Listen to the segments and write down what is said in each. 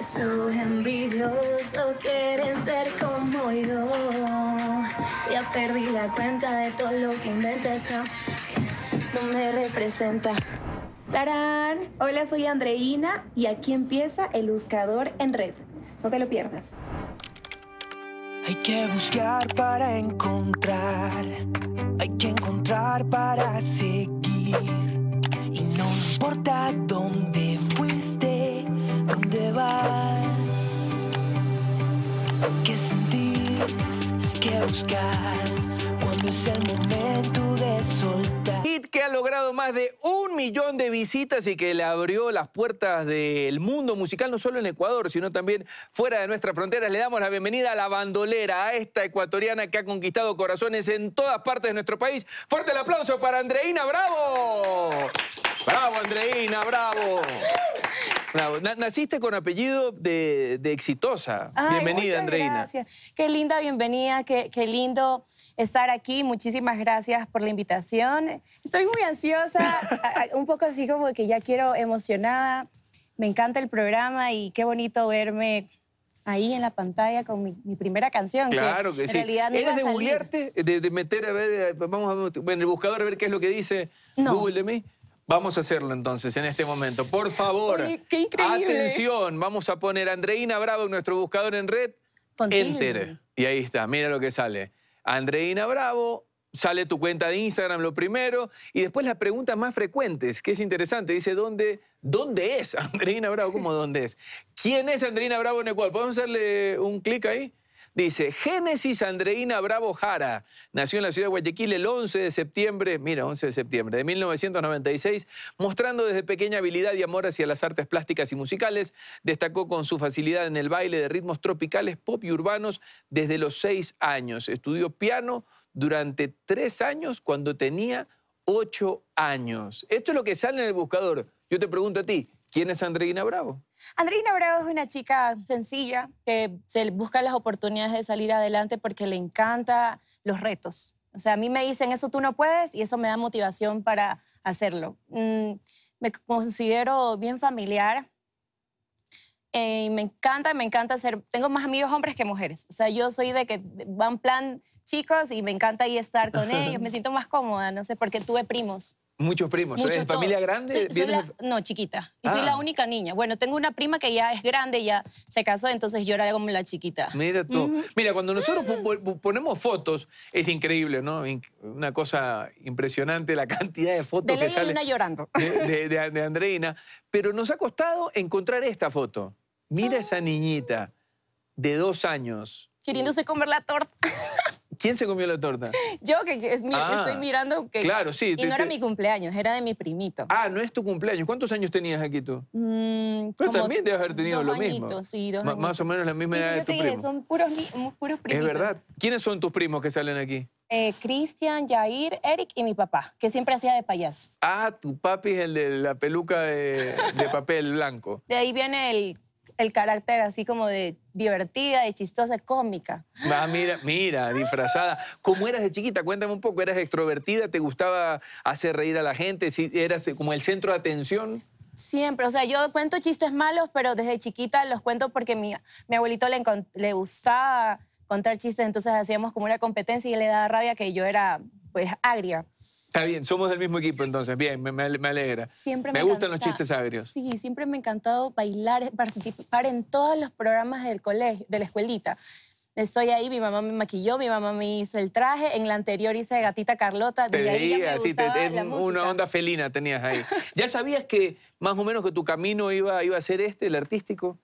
Esos quieren ser como yo. Ya perdí la cuenta de todo lo que inventes no, no me representa. ¡Tarán! Hola, soy Andreina y aquí empieza el buscador en red. No te lo pierdas. Hay que buscar para encontrar, hay que encontrar para seguir y no importa dónde ¿Qué sentís? ¿Qué buscas? Cuando es el momento de soltar? que ha logrado más de un millón de visitas y que le abrió las puertas del mundo musical, no solo en Ecuador, sino también fuera de nuestras fronteras. Le damos la bienvenida a la bandolera, a esta ecuatoriana que ha conquistado corazones en todas partes de nuestro país. Fuerte el aplauso para Andreina Bravo. Bravo, Andreina, bravo. Naciste con apellido de, exitosa. bienvenida, Andreina. Qué linda bienvenida, qué, qué, lindo estar aquí. Muchísimas gracias por la invitación. Estoy muy ansiosa, un poco así como que ya quiero emocionada. Me encanta el programa y qué bonito verme ahí en la pantalla con mi, primera canción. Claro que, Realidad de googlearte? De, meter a ver, eh, vamos a ver, en el buscador a ver qué es lo que dice Google de mí. Vamos a hacerlo entonces en este momento. Por favor. qué increíble. Atención, vamos a poner a Andreina Bravo en nuestro buscador en red. Enter. Y ahí está, mira lo que sale. Andreina Bravo, sale tu cuenta de Instagram lo primero y después las preguntas más frecuentes, que es interesante, dice ¿dónde, dónde es Andreina Bravo? ¿Cómo dónde es? ¿Quién es Andreina Bravo en Ecuador? ¿Podemos hacerle un clic ahí? Dice, Génesis Andreina Bravo Jara, nació en la ciudad de Guayaquil el 11 de septiembre, mira, 11 de septiembre de 1996, mostrando desde pequeña habilidad y amor hacia las artes plásticas y musicales, destacó con su facilidad en el baile de ritmos tropicales, pop y urbanos desde los seis años. Estudió piano, durante tres años cuando tenía ocho años. Esto es lo que sale en el buscador. Yo te pregunto a ti, ¿quién es Andreina Bravo? Andreina Bravo es una chica sencilla que busca las oportunidades de salir adelante porque le encanta los retos. O sea, a mí me dicen eso tú no puedes y eso me da motivación para hacerlo. Mm, me considero bien familiar. Eh, y me encanta, me encanta ser. Tengo más amigos hombres que mujeres. O sea, yo soy de que van plan chicos y me encanta ahí estar con ellos. Me siento más cómoda, no sé, porque tuve primos. Muchos primos. familia grande? no, chiquita. Y soy ah. la única niña. Bueno, tengo una prima que ya es grande, ya se casó, entonces yo era como la chiquita. Mira tú. Mira, cuando nosotros ponemos fotos, es increíble, ¿no? Una cosa impresionante la cantidad de fotos que salen. llorando. De, Andreina. Pero nos ha costado encontrar esta foto. Mira esa niñita de dos años. Queriéndose comer la torta. ¿Quién se comió la torta? Yo, que, ah, estoy mirando que... Claro, sí. Y no era mi cumpleaños, era de mi primito. Ah, no es tu cumpleaños. ¿Cuántos años tenías aquí tú? Mm, Pero también debes haber tenido lo añitos, mismo. Sí, dos Más o menos la misma edad tu Son puros, puros primos. Es verdad. ¿Quiénes son tus primos que salen aquí? Eh, Cristian, Jair, Eric y mi papá, que siempre hacía de payaso. Ah, tu papi es el de la peluca de papel blanco. De ahí viene el el carácter así como de divertida, de chistosa, cómica. Ah, mira, mira, disfrazada. ¿Cómo eras de chiquita? Cuéntame un poco. ¿Eras extrovertida? ¿Te gustaba hacer reír a la gente? ¿Eras como el centro de atención? Siempre, o sea, yo cuento chistes malos, pero desde chiquita los cuento porque mi, mi abuelito le, le gustaba contar chistes, entonces hacíamos como una competencia y le daba rabia que yo era, pues, agria. Está bien, somos del mismo equipo entonces. Bien, me, alegra. me, gustan los chistes agrios. Sí, siempre me ha encantado bailar, participar en todos los programas del colegio, de la escuelita. Estoy ahí, mi mamá me maquilló, mi mamá me hizo el traje, en la anterior hice de gatita Carlota. De ahí ya me una onda felina tenías ahí. ¿Ya sabías que más o menos que tu camino iba, iba a ser este, el artístico?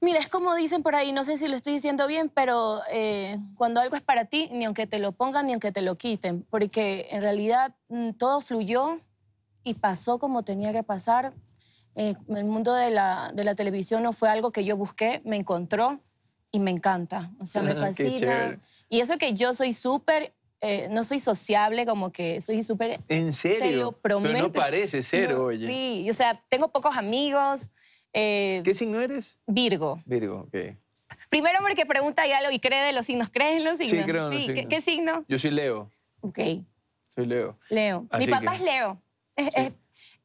Mira, es como dicen por ahí, no sé si lo estoy diciendo bien, pero eh, cuando algo es para ti, ni aunque te lo pongan, ni aunque te lo quiten, porque en realidad mm, todo fluyó y pasó como tenía que pasar. Eh, el mundo de la, televisión no fue algo que yo busqué, me encontró y me encanta, o sea, me fascina. y eso que yo soy súper eh, no soy sociable, como que soy súper... ¿En serio? Pero no parece ser, oye. Sí, o sea, tengo pocos amigos, eh, ¿Qué signo eres? Virgo. Virgo, ok. Primero porque pregunta ya y cree de los signos. ¿Crees en los signos? Sí, creo ¿Qué, signo? Yo soy Leo. Ok. Soy Leo. Leo. Mi papá es Leo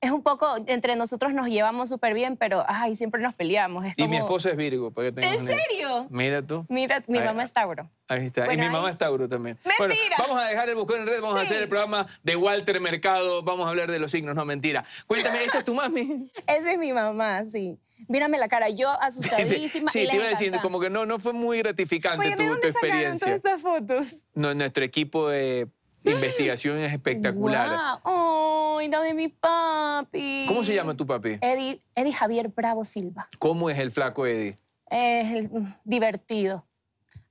es un poco, entre nosotros nos llevamos súper bien, pero ay, siempre nos peleamos. y mi esposo es Virgo. Porque ¿En serio? Mira tú. Mira, mi mamá es Tauro. Ahí está. y mi mamá es Tauro también. Mentira. vamos a dejar el buscón en red, vamos a hacer el programa de Walter Mercado, vamos a hablar de los signos, no mentira. Cuéntame, ¿esta es tu mami? Esa es mi mamá, sí. Mírame la cara, yo asustadísima. sí, te iba diciendo, como que no, no fue muy gratificante tu, dónde experiencia. estas fotos? No, nuestro equipo de investigación es espectacular. ¡Ay, no de mi papi! ¿Cómo se llama tu papi? Eddie, Javier Bravo Silva. ¿Cómo es el flaco Eddie? Es mm, divertido.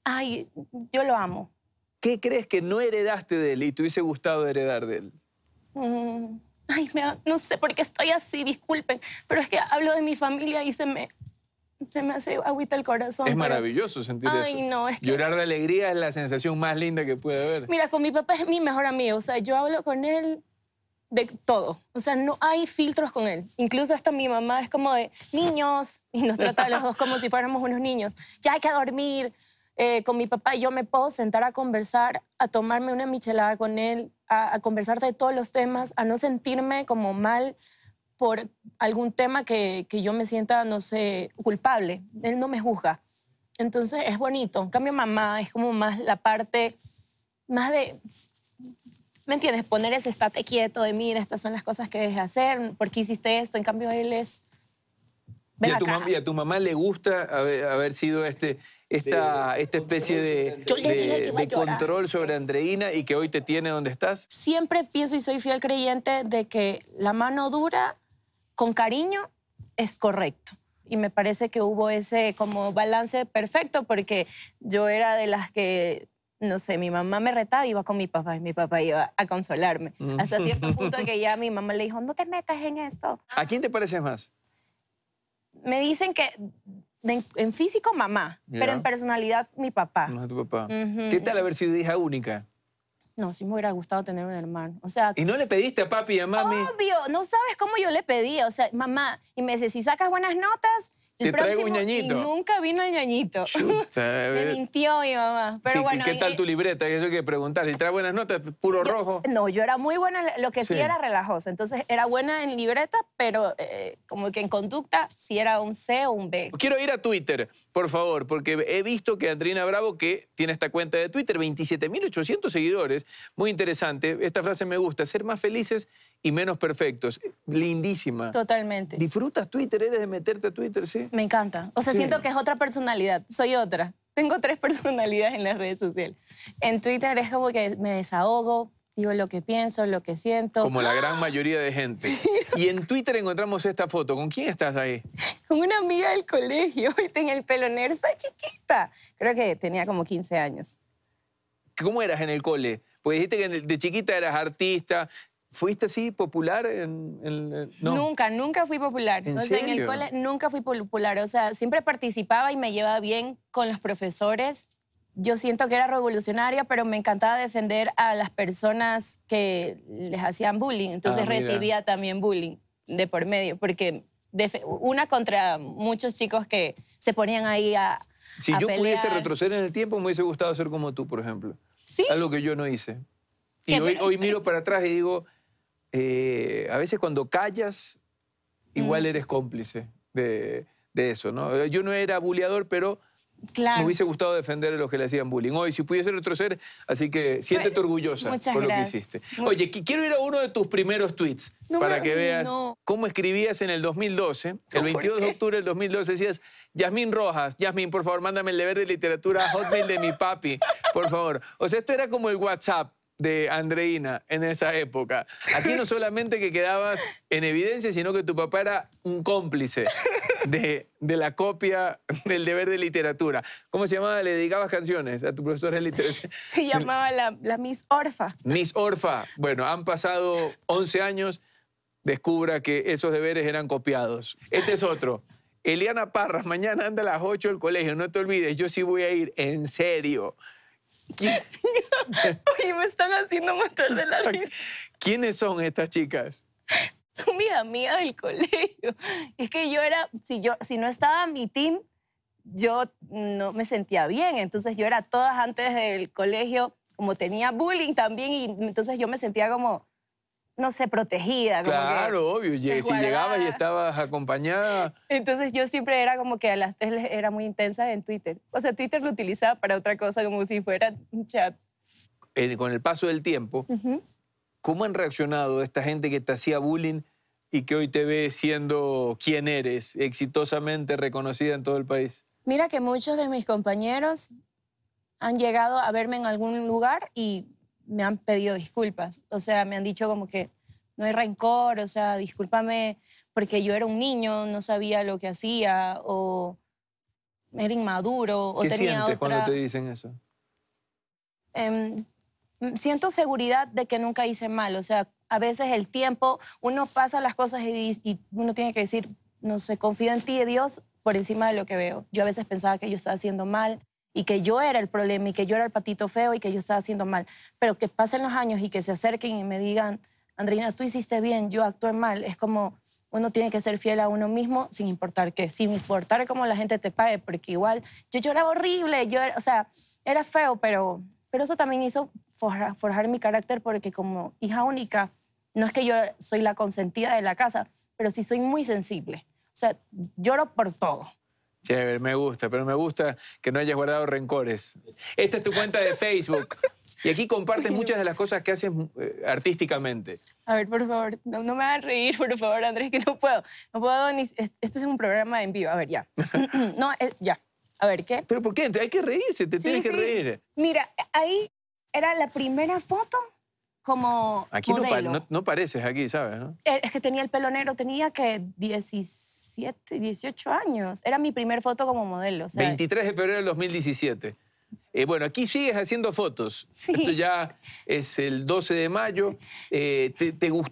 Ay, yo lo amo. ¿Qué crees que no heredaste de él y te hubiese gustado heredar de él? Mm, ay, me, no sé por qué estoy así, disculpen, pero es que hablo de mi familia y se me se me hace agüita el corazón. Es maravilloso sentir Ay, eso. No, es Llorar de alegría es la sensación más linda que puede haber. Mira, con mi papá es mi mejor amigo. O sea, yo hablo con él de todo. O sea, no hay filtros con él. Incluso hasta mi mamá es como de niños y nos trata a los dos como si fuéramos unos niños. Ya hay que dormir. Eh, con mi papá yo me puedo sentar a conversar, a tomarme una michelada con él, a conversar de todos los temas, a no sentirme como mal por algún tema que, que yo me sienta, no sé, culpable. Él no me juzga. Entonces es bonito. En cambio, mamá es como más la parte, más de, ¿me entiendes? Poner ese estate quieto de, mira, estas son las cosas que dejé hacer, ¿por qué hiciste esto? En cambio, él es... y, a tu Mamá, tu mamá, le gusta haber, sido este, esta, esta especie de, de, de control sobre Andreina y que hoy te tiene donde estás? Siempre pienso y soy fiel creyente de que la mano dura con cariño es correcto. Y me parece que hubo ese como balance perfecto porque yo era de las que no sé, mi mamá me retaba, iba con mi papá y mi papá iba a consolarme. Mm. Hasta cierto punto que ya mi mamá le dijo, no te metas en esto. ¿A quién te parece más? Me dicen que en, físico mamá, pero en personalidad mi papá. No, tu papá. ¿Qué tal haber sido hija única? No, sí me hubiera gustado tener un hermano. O sea. ¿Y no le pediste a papi y a mami? Obvio, no sabes cómo yo le pedí. O sea, mamá, y me dice, si sacas buenas notas, te traigo un ñañito. nunca vino el ñañito. me eh. mintió mi mamá. Pero bueno, ¿Qué tal eh tu libreta? Eso hay que preguntar. Si trae buenas notas, puro rojo. No, yo era muy buena, lo que sí, era relajosa. Entonces era buena en libreta, pero eh, como que en conducta si era un C o un B. Quiero ir a Twitter, por favor, porque he visto que Andrina Bravo, que tiene esta cuenta de Twitter, 27.800 seguidores, muy interesante. Esta frase me gusta, ser más felices y menos perfectos. Lindísima. Totalmente. ¿Disfrutas Twitter? ¿Eres de meterte a Twitter? Sí. Me encanta. O sea, siento que es otra personalidad. Soy otra. Tengo tres personalidades en las redes sociales. En Twitter es como que me desahogo, digo lo que pienso, lo que siento. Como la gran ¡Ah! mayoría de gente. y en Twitter encontramos esta foto. ¿Con quién estás ahí? Con una amiga del colegio y tenía el pelo Nerza, chiquita. Creo que tenía como 15 años. ¿Cómo eras en el cole? Porque dijiste que de chiquita eras artista, ¿Fuiste así popular en, Nunca, nunca fui popular. ¿En el cole nunca fui popular. O sea, siempre participaba y me llevaba bien con los profesores. Yo siento que era revolucionaria, pero me encantaba defender a las personas que les hacían bullying. Entonces ah, recibía también bullying de por medio, porque una contra muchos chicos que se ponían ahí a... Si yo pudiese retroceder en el tiempo, me hubiese gustado ser como tú, por ejemplo. Sí. Algo que yo no hice. Y hoy, miro eh, para atrás y digo, eh, a veces cuando callas, igual mm. eres cómplice de, eso, ¿no? Eh, yo no era buleador, pero me hubiese gustado defender a los que le hacían bullying. Hoy, si pudiese retroceder, así que pues, siéntete orgullosa por lo que hiciste. Oye, quiero ir a uno de tus primeros tweets para que veas cómo escribías en el 2012, el 22 de octubre del 2012, decías, Yasmín Rojas, Yasmín, por favor, mándame el deber de literatura hotmail de mi papi, por favor. O sea, esto era como el WhatsApp de Andreina en esa época. Aquí no solamente que quedabas en evidencia, sino que tu papá era un cómplice de, la copia del deber de literatura. ¿Cómo se llamaba? ¿Le dedicabas canciones a tu profesora de literatura? Se llamaba la, la Miss Orfa. Miss Orfa. Bueno, han pasado 11 años. Descubra que esos deberes eran copiados. Este es otro. Eliana Parras, mañana anda a las 8 del colegio, no te olvides, yo sí voy a ir, en serio. Oye, me están haciendo matar de la risa. ¿Quiénes son estas chicas? Son mis amigas del colegio. Es que yo era, si, yo, si no estaba mi team, yo no me sentía bien. Entonces yo era todas antes del colegio, como tenía bullying también, y entonces yo me sentía como no se protegía Como claro, obvio. Si llegabas y estabas acompañada. Entonces yo siempre era como que a las tres era muy intensa en Twitter. O sea, Twitter lo utilizaba para otra cosa, como si fuera un chat. con el paso del tiempo, ¿cómo han reaccionado esta gente que te hacía bullying y que hoy te ve siendo quien eres, exitosamente reconocida en todo el país? Mira que muchos de mis compañeros han llegado a verme en algún lugar y me han pedido disculpas. O sea, me han dicho como que no hay rencor, o sea, discúlpame porque yo era un niño, no sabía lo que hacía o era inmaduro o tenía sientes cuando te dicen eso? Em, siento seguridad de que nunca hice mal, o sea, a veces el tiempo, uno pasa las cosas y, y uno tiene que decir, no sé, confío en ti, Dios, por encima de lo que veo. Yo a veces pensaba que yo estaba haciendo mal, y que yo era el problema y que yo era el patito feo y que yo estaba haciendo mal. Pero que pasen los años y que se acerquen y me digan, Andreina, tú hiciste bien, yo actué mal, es como uno tiene que ser fiel a uno mismo sin importar qué, sin importar cómo la gente te pague, porque igual yo lloraba horrible, yo o sea, era feo, pero, pero eso también hizo forjar, forjar mi carácter porque como hija única, no es que yo soy la consentida de la casa, pero sí soy muy sensible. O sea, lloro por todo. Chévere, me gusta, pero me gusta que no hayas guardado rencores. Esta es tu cuenta de Facebook. Y aquí compartes muchas de las cosas que haces eh, artísticamente. A ver, por favor, no, me hagas reír, por favor, Andrés, que no puedo. No puedo ni... Esto es un programa en vivo. A ver, ya. no, eh, ya. A ver, ¿qué? ¿Pero por qué? Hay que reírse, te tienes que reír. Mira, ahí era la primera foto como Aquí No, pareces aquí, ¿sabes? Eh, es que tenía el pelonero, tenía que 16 17, 18 años. Era mi primer foto como modelo. 23 de febrero del 2017. Eh, bueno, aquí sigues haciendo fotos. Esto ya es el 12 de mayo. Eh,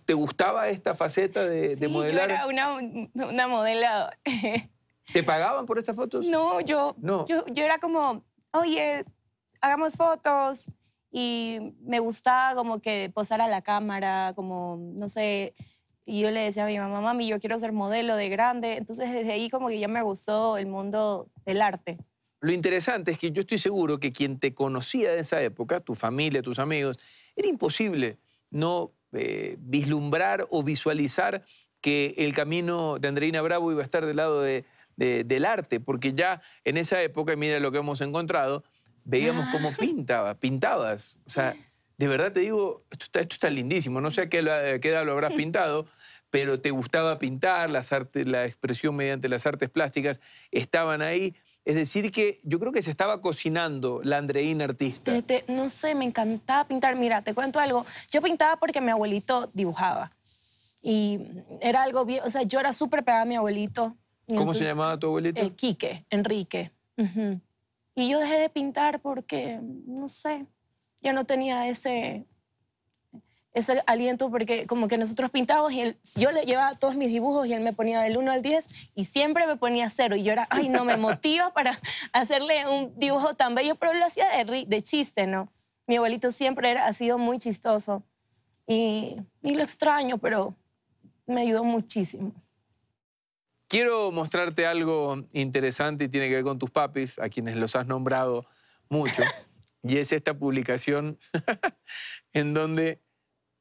¿te, gustaba esta faceta de, modelar? era una, una ¿Te pagaban por estas fotos? No, yo, no. Yo, era como, oye, hagamos fotos. Y me gustaba como que posar a la cámara, como, no sé, y yo le decía a mi mamá, mami, yo quiero ser modelo de grande. Entonces desde ahí como que ya me gustó el mundo del arte. Lo interesante es que yo estoy seguro que quien te conocía de esa época, tu familia, tus amigos, era imposible no eh, vislumbrar o visualizar que el camino de Andreina Bravo iba a estar del lado de, del arte, porque ya en esa época, y mira lo que hemos encontrado, veíamos cómo pintaba, pintabas. O sea, de verdad te digo, esto está, esto está lindísimo, no sé qué, a qué edad lo habrás pintado, pero te gustaba pintar, las artes, la expresión mediante las artes plásticas estaban ahí. Es decir, que yo creo que se estaba cocinando la Andreína artista. no sé, me encantaba pintar. Mira, te cuento algo. Yo pintaba porque mi abuelito dibujaba. Y era algo bien, o sea, yo era súper pegada a mi abuelito. ¿Cómo se llamaba tu abuelito? Eh, Quique, Enrique. Y yo dejé de pintar porque, no sé, ya no tenía ese, el aliento porque como que nosotros pintábamos y él, yo le llevaba todos mis dibujos y él me ponía del 1 al 10 y siempre me ponía cero y yo era, ay, no me motiva para hacerle un dibujo tan bello, pero lo hacía de, de chiste, ¿no? Mi abuelito siempre era, ha sido muy chistoso y, y lo extraño, pero me ayudó muchísimo. Quiero mostrarte algo interesante y tiene que ver con tus papis, a quienes los has nombrado mucho, y es esta publicación en donde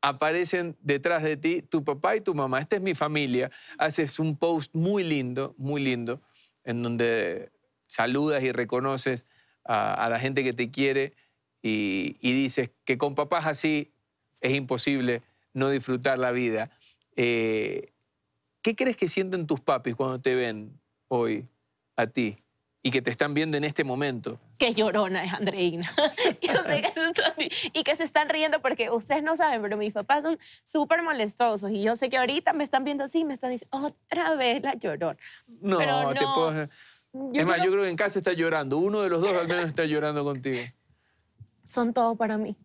aparecen detrás de ti tu papá y tu mamá. Esta es mi familia. Haces un post muy lindo, muy lindo, en donde saludas y reconoces a, la gente que te quiere y, y, dices que con papás así es imposible no disfrutar la vida. Eh, ¿Qué crees que sienten tus papis cuando te ven hoy a ti? y que te están viendo en este momento. Qué llorona es Andreina. y que se están riendo porque ustedes no saben, pero mis papás son súper molestosos y yo sé que ahorita me están viendo así y me están diciendo, otra vez la llorona. No, pero te puedo... Yo es más, yo creo que en casa está llorando. Uno de los dos al menos está llorando contigo. Son todo para mí.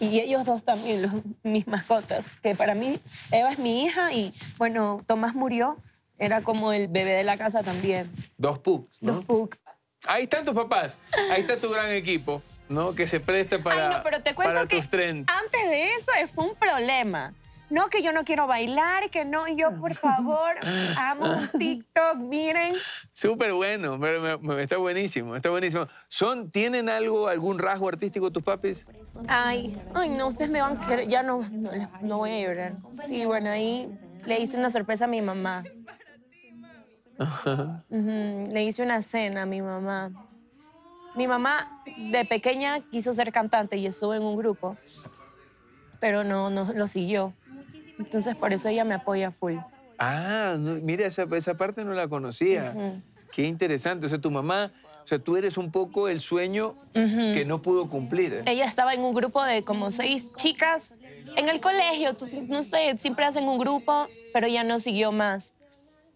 Y ellos dos también, los, mis mascotas, que para mí Eva es mi hija y bueno, Tomás murió, era como el bebé de la casa también. Dos pugs, ¿no? Dos pugs. Ahí están tus papás, ahí está tu gran equipo, ¿no? Que se presta para, Ay, no, pero te cuento que Antes de eso fue un problema. No, que yo no quiero bailar, que no, yo por favor, amo TikTok, miren. Súper bueno, me, está buenísimo, está buenísimo. ¿Son, ¿Tienen algo, algún rasgo artístico tus papis? Ay, ay, no, ustedes me van, ya no, no, no voy a llorar. Sí, bueno, ahí le hice una sorpresa a mi mamá. Le hice una cena a mi mamá. Mi mamá de pequeña quiso ser cantante y estuvo en un grupo, pero no, no lo siguió. Entonces por eso ella me apoya full. Ah, mira, esa, parte no la conocía. Qué interesante. O sea, tu mamá, o sea, tú eres un poco el sueño que no pudo cumplir. ¿eh? Ella estaba en un grupo de como seis chicas en el colegio. No sé, siempre hacen un grupo, pero ya no siguió más.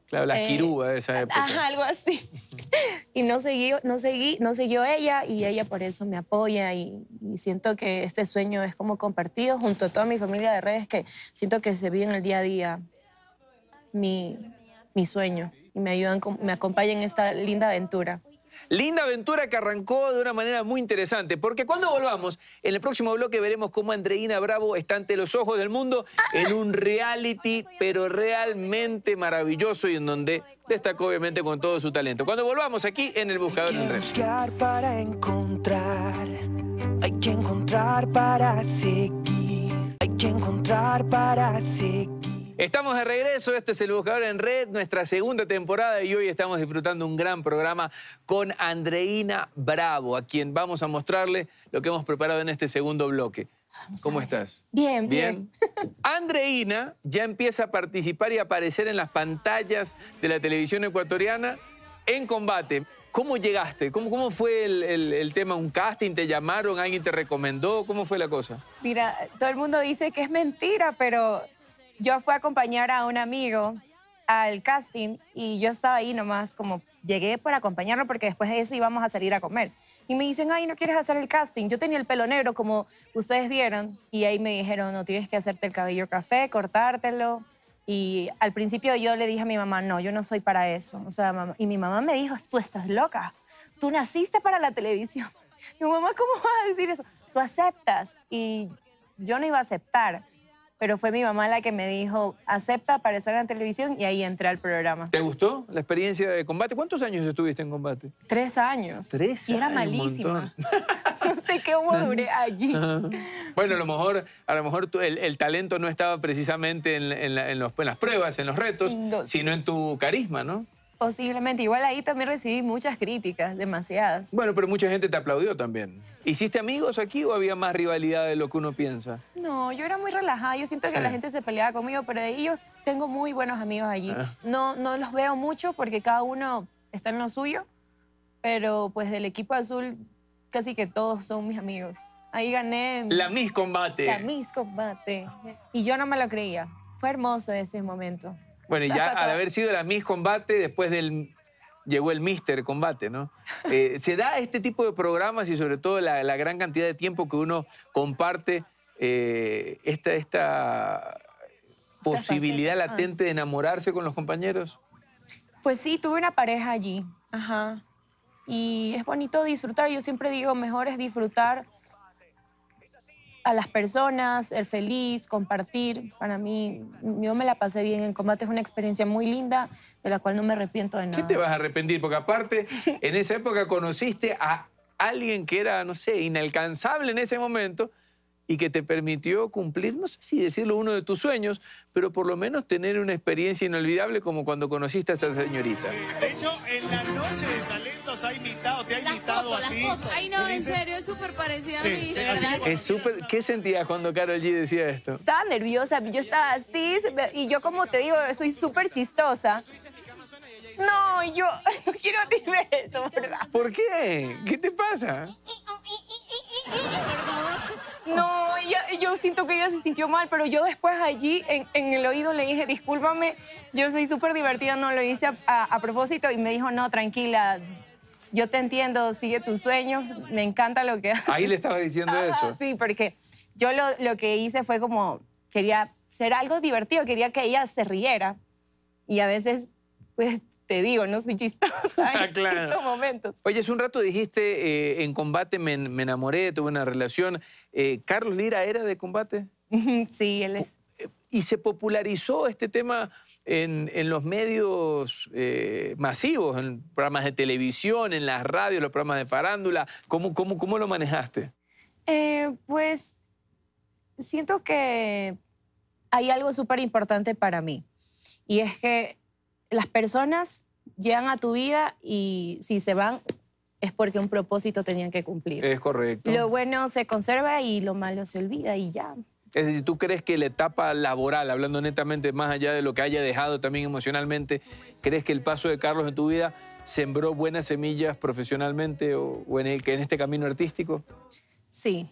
Claro, la eh, de esa época. algo así. y no seguí, no seguí, no siguió ella y ella por eso me apoya y, siento que este sueño es como compartido junto a toda mi familia de redes que siento que se vive en el día a día mi, mi sueño y me ayudan, me acompañan en esta linda aventura. Linda aventura que arrancó de una manera muy interesante, porque cuando volvamos, en el próximo bloque veremos cómo Andreina Bravo está ante los ojos del mundo en un reality, pero realmente maravilloso y en donde destacó obviamente con todo su talento. Cuando volvamos aquí en El Buscador Hay que para encontrar, hay que encontrar para seguir, hay que encontrar para seguir. Estamos de regreso, este es El Buscador en Red, nuestra segunda temporada y hoy estamos disfrutando un gran programa con Andreina Bravo, a quien vamos a mostrarle lo que hemos preparado en este segundo bloque. ¿Cómo estás? Bien, bien, bien. Andreina ya empieza a participar y a aparecer en las pantallas de la televisión ecuatoriana en combate. ¿Cómo llegaste? ¿Cómo, cómo fue el tema? ¿Un casting? ¿Te llamaron? ¿Alguien te recomendó? ¿Cómo fue la cosa? Mira, todo el mundo dice que es mentira, pero yo fui a acompañar a un amigo al casting y yo estaba ahí nomás como llegué para acompañarlo porque después de eso íbamos a salir a comer. Y me dicen, ay, ¿no quieres hacer el casting? Yo tenía el pelo negro como ustedes vieron y ahí me dijeron, no, tienes que hacerte el cabello café, cortártelo. Y al principio yo le dije a mi mamá, no, yo no soy para eso. O sea, y mi mamá me dijo, tú estás loca, tú naciste para la televisión. Mi mamá, ¿cómo vas a decir eso? Tú aceptas. Y yo no iba a aceptar pero fue mi mamá la que me dijo, acepta aparecer en la televisión y ahí entré al programa. ¿Te gustó la experiencia de combate? ¿Cuántos años estuviste en combate? Tres años. Tres. Y era malísima. no sé cómo duré allí. bueno, a lo mejor, a lo mejor el, talento no estaba precisamente en, las pruebas, en los retos, sino en tu carisma, ¿no? Posiblemente. Igual ahí también recibí muchas críticas, demasiadas. Bueno, pero mucha gente te aplaudió también. ¿Hiciste amigos aquí o había más rivalidad de lo que uno piensa? No, yo era muy relajada. Yo siento que la gente se peleaba conmigo, pero de ahí yo tengo muy buenos amigos allí. Ah. No, no los veo mucho porque cada uno está en lo suyo, pero pues del equipo azul casi que todos son mis amigos. Ahí gané... La mis Combate. La mis Combate. Y yo no me lo creía. Fue hermoso ese momento. Bueno, y ya al haber sido la Miss Combate, después del llegó el Mister Combate, ¿no? Eh, se da este tipo de programas y sobre todo la, gran cantidad de tiempo que uno comparte eh, esta, esta posibilidad ah. latente de enamorarse con los compañeros. Pues sí, tuve una pareja allí, ajá. Y es bonito disfrutar, yo siempre digo, mejor es disfrutar a las personas, ser feliz, compartir. Para mí, yo me la pasé bien en combate. Es una experiencia muy linda, de la cual no me arrepiento de nada. ¿Qué te vas a arrepentir? Porque aparte, en esa época conociste a alguien que era, no sé, inalcanzable en ese momento y que te permitió cumplir, no sé si decirlo, uno de tus sueños, pero por lo menos tener una experiencia inolvidable como cuando conociste a esa señorita. de hecho, en la noche de talentos ha invitado, te ha invitado a ti. Ay, no, en serio, es súper parecida a mí, Es ¿Qué sentías cuando Carol G decía esto? Estaba nerviosa, yo estaba así, y yo como te digo, soy súper chistosa. No, yo quiero decir eso, ¿verdad? ¿Por qué? ¿Qué te pasa? No, yo siento que ella se sintió mal, pero yo después allí en, el oído le dije, discúlpame, yo soy súper divertida, no lo hice a, propósito. Y me dijo, no, tranquila, yo te entiendo, sigue tus sueños, me encanta lo que haces. Ahí le estaba diciendo eso. Sí, porque yo lo, lo, que hice fue como, quería ser algo divertido, quería que ella se riera. Y a veces, pues, te digo, no soy chistosa en ah, claro. estos momentos. Oye, hace un rato dijiste, eh, en combate me, enamoré, tuve una relación. Eh, ¿Carlos Lira era de combate? sí, él es. Eh, y se popularizó este tema en, los medios masivos, en programas de televisión, en las radios, los programas de farándula. ¿Cómo, cómo, cómo lo manejaste? pues siento que hay algo súper importante para mí. Y es que las personas llegan a tu vida y si se van es porque un propósito tenían que cumplir. Es correcto. Lo bueno se conserva y lo malo se olvida y ya. Es decir, ¿tú crees que la etapa laboral, hablando netamente más allá de lo que haya dejado también emocionalmente, crees que el paso de Carlos en tu vida sembró buenas semillas profesionalmente o, que en este camino artístico? Sí,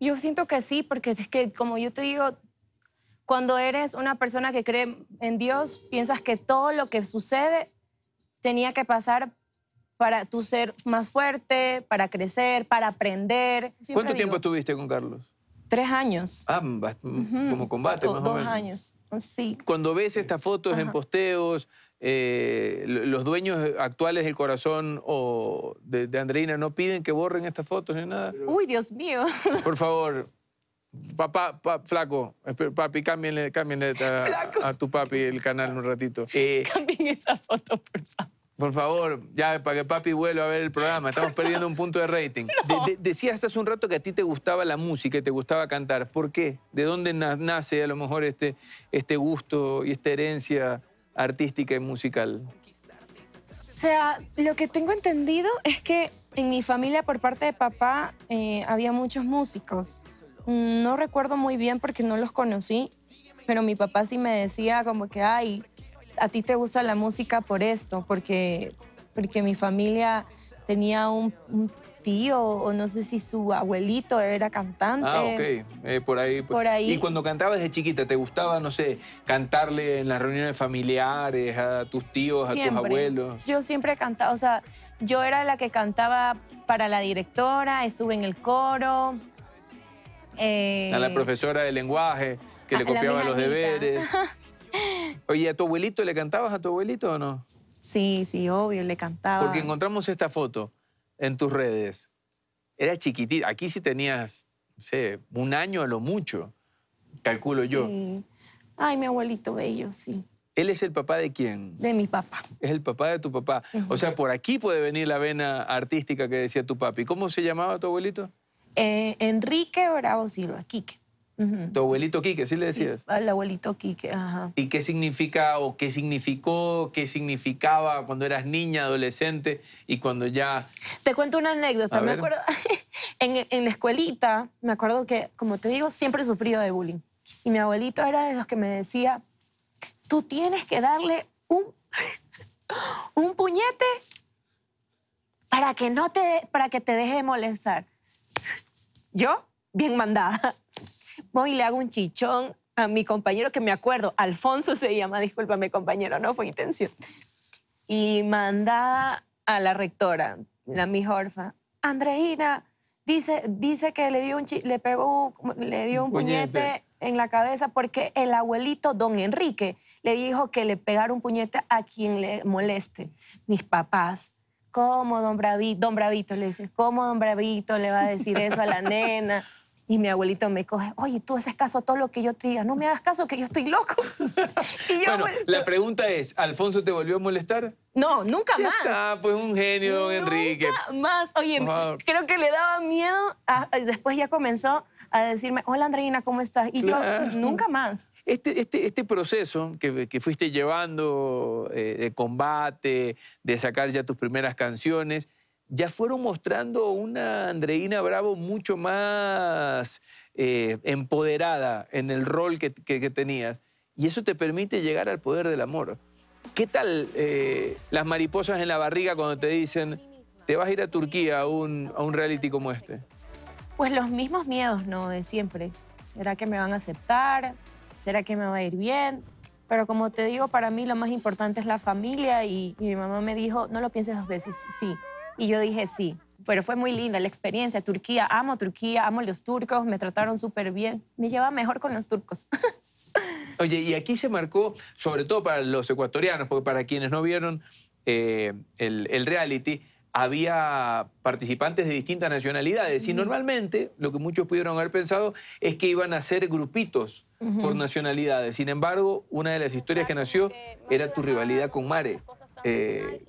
yo siento que sí, porque es que como yo te digo, cuando eres una persona que cree en Dios, piensas que todo lo que sucede tenía que pasar para tú ser más fuerte, para crecer, para aprender. ¿Cuánto tiempo estuviste con Carlos? Tres años. Ah, como combate, más Dos años, sí. Cuando ves estas fotos en posteos, eh, los dueños actuales del corazón o de, de, Andreina no piden que borren estas fotos ni nada. Uy, Dios mío. Por favor, Papá, flaco, papi, cámbienle, a, tu papi el canal un ratito. Eh, Cambien esa foto, por favor. Por favor, ya para que papi vuelva a ver el programa. Estamos perdiendo un punto de rating. decía hasta decías hace un rato que a ti te gustaba la música y te gustaba cantar. ¿Por qué? ¿De dónde nace a lo mejor este, este gusto y esta herencia artística y musical? O sea, lo que tengo entendido es que en mi familia por parte de papá eh, había muchos músicos. No recuerdo muy bien porque no los conocí, pero mi papá sí me decía como que, ay, a ti te gusta la música por esto, porque, porque mi familia tenía un, tío o no sé si su abuelito era cantante. Ah, ok. Eh, por, ahí, pues. por, ahí. Y cuando cantabas de chiquita, ¿te gustaba, no sé, cantarle en las reuniones familiares a tus tíos, a tus abuelos? Yo siempre he cantado, o sea, yo era la que cantaba para la directora, estuve en el coro, eh, a la profesora de lenguaje, que le copiaba los deberes. Oye, ¿a tu abuelito le cantabas a tu abuelito o no? Sí, sí, obvio, le cantaba. Porque encontramos esta foto en tus redes. Era chiquitita. Aquí sí tenías, no sé, un año a lo mucho, calculo sí. yo. Ay, mi abuelito bello, sí. ¿Él es el papá de quién? De mi papá. Es el papá de tu papá. O sea, por aquí puede venir la vena artística que decía tu papi. ¿Cómo se llamaba tu abuelito? Eh, Enrique Bravo Silva, Quique. Tu abuelito Quique, ¿sí le decías? Sí, al abuelito Quique, ajá. ¿Y qué significa o qué significó, qué significaba cuando eras niña, adolescente y cuando ya... Te cuento una anécdota, me acuerdo, en, en, la escuelita, me acuerdo que, como te digo, siempre he sufrido de bullying. Y mi abuelito era de los que me decía, tú tienes que darle un, un puñete para que, no te, para que te deje de molestar. Yo, bien mandada. Voy y le hago un chichón a mi compañero que me acuerdo, Alfonso se llama, mi compañero, no fue intención. Y mandada a la rectora, la mijorfa orfa, Andreina, dice, dice que le dio un, le pegó, le dio un puñete. puñete en la cabeza porque el abuelito don Enrique le dijo que le pegara un puñete a quien le moleste. Mis papás ¿Cómo don Bravito? Don Bravito le dice, ¿cómo don Bravito le va a decir eso a la nena? Y mi abuelito me coge, oye, tú haces caso a todo lo que yo te diga, no me hagas caso que yo estoy loco. bueno, la pregunta es, ¿Alfonso te volvió a molestar? No, nunca más. Ah, pues un genio, don Enrique. Nunca más. Oye, creo que le daba miedo, ah, después ya comenzó a decirme, hola Andreina, ¿cómo estás? Y yo, nunca más. Este, este, este proceso que, fuiste llevando eh, de combate, de sacar ya tus primeras canciones, ya fueron mostrando una Andreina Bravo mucho más eh, empoderada en el rol que, tenías. Y eso te permite llegar al poder del amor. ¿Qué tal eh, las mariposas en la barriga cuando te dicen, te vas a ir a Turquía a un, a un reality como este? Pues los mismos miedos, ¿no? De siempre. ¿Será que me van a aceptar? ¿Será que me va a ir bien? Pero como te digo, para mí lo más importante es la familia y, mi mamá me dijo, no lo pienses dos veces, sí. Y yo dije, sí. Pero fue muy linda la experiencia. Turquía, amo Turquía, amo los turcos, me trataron súper bien. Me lleva mejor con los turcos. Oye, y aquí se marcó, sobre todo para los ecuatorianos, porque para quienes no vieron eh, el reality, había participantes de distintas nacionalidades. Y normalmente lo que muchos pudieron haber pensado es que iban a ser grupitos por nacionalidades. Sin embargo, una de las historias que nació era tu rivalidad con Mare. Eh,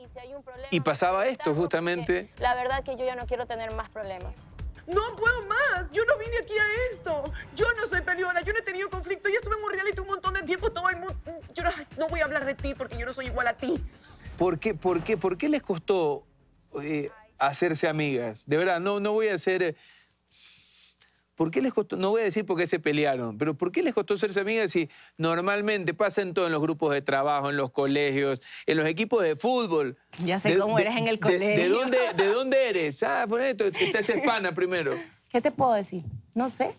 y pasaba esto justamente. La verdad que yo ya no quiero tener más problemas. No puedo más. Yo no vine aquí a esto. Yo no soy peleona. Yo no he tenido conflicto. Yo estuve en un reality un montón de tiempo. Todo el mundo. Yo no, voy a hablar de ti porque yo no soy igual a ti. ¿Por qué, por qué, por qué les costó eh, hacerse amigas. De verdad, no, no voy a hacer... Eh, ¿Por les costó? No voy a decir por qué se pelearon, pero ¿por qué les costó hacerse amigas si normalmente pasa en todos los grupos de trabajo, en los colegios, en los equipos de fútbol? Ya sé cómo eres en el colegio. De, dónde, ¿De dónde eres? Ah, por esto, te primero. ¿Qué te puedo decir? No sé.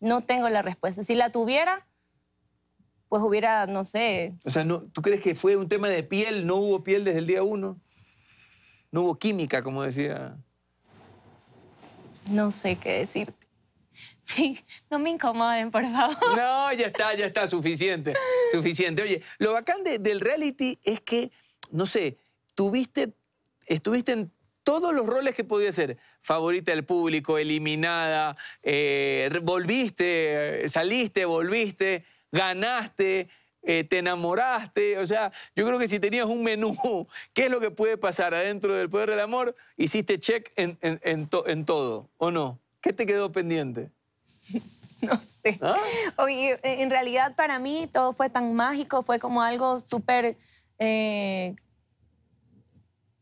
No tengo la respuesta. Si la tuviera, pues hubiera, no sé. O sea, no, ¿tú crees que fue un tema de piel? ¿No hubo piel desde el día uno? No hubo química, como decía. No sé qué decir No me incomoden, por favor. No, ya está, ya está, suficiente, suficiente. Oye, lo bacán del reality es que, no sé, tuviste, estuviste en todos los roles que podía ser. Favorita del público, eliminada, eh, volviste, saliste, volviste, ganaste. Eh, te enamoraste, o sea, yo creo que si tenías un menú, ¿qué es lo que puede pasar adentro del poder del amor? Hiciste check en, en, todo, ¿o no? ¿Qué te quedó pendiente? no sé. ¿Ah? Oye, en realidad para mí todo fue tan mágico, fue como algo súper... Eh,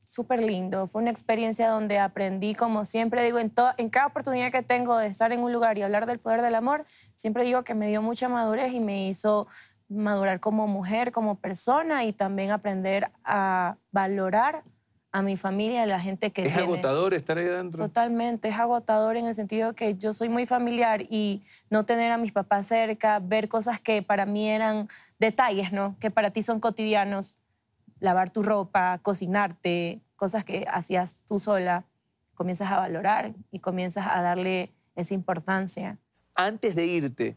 súper lindo. Fue una experiencia donde aprendí, como siempre digo, en, en cada oportunidad que tengo de estar en un lugar y hablar del poder del amor, siempre digo que me dio mucha madurez y me hizo madurar como mujer, como persona y también aprender a valorar a mi familia, a la gente que... ¿Es agotador estar ahí adentro? Totalmente, es agotador en el sentido que yo soy muy familiar y no tener a mis papás cerca, ver cosas que para mí eran detalles, ¿no? Que para ti son cotidianos, lavar tu ropa, cocinarte, cosas que hacías tú sola, comienzas a valorar y comienzas a darle esa importancia. Antes de irte,